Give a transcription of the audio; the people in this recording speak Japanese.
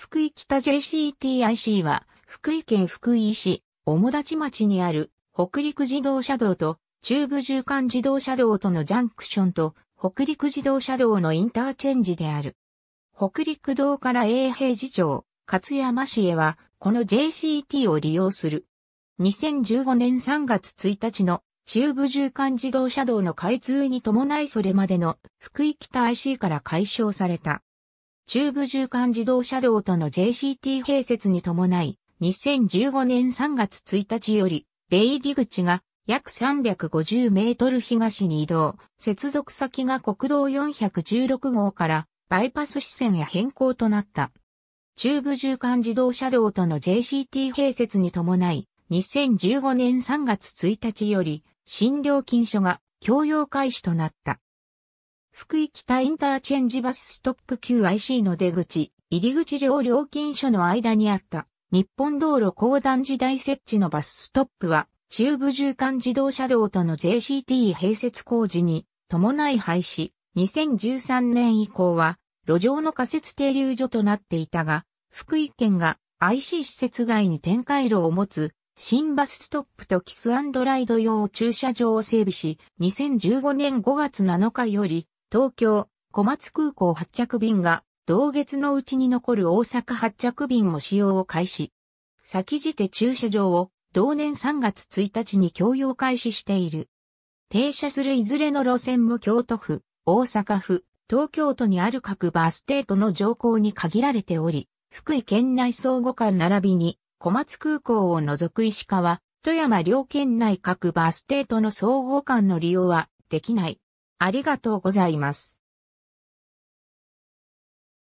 福井北 JCTIC は、福井県福井市、小立町にある、北陸自動車道と、中部縦貫自動車道とのジャンクションと、北陸自動車道のインターチェンジである。北陸道から永平寺町、勝山市へは、この JCT を利用する。2015年3月1日の中部縦貫自動車道の開通に伴いそれまでの福井北 IC から解消された。中部縦貫自動車道との JCT 併設に伴い、2015年3月1日より、出入り口が約350メートル東に移動、接続先が国道416号からバイパス支線へ変更となった。中部縦貫自動車道との JCT 併設に伴い、2015年3月1日より、新料金所が共用開始となった。福井北インターチェンジバスストップ QIC の出口、入り口両料金所の間にあった日本道路高段時代設置のバスストップは中部縦貫自動車道との JCT 併設工事に伴い廃止、2013年以降は路上の仮設停留所となっていたが、福井県が IC 施設外に展開路を持つ新バスストップとキスライド用駐車場を整備し、2015年5月7日より東京、小松空港発着便が、同月のうちに残る大阪発着便も使用を開始。先じて駐車場を、同年3月1日に供用開始している。停車するいずれの路線も京都府、大阪府、東京都にある各バス停との乗降に限られており、福井県内総合間並びに、小松空港を除く石川、富山両県内各バス停との総合間の利用はできない。ありがとうございます。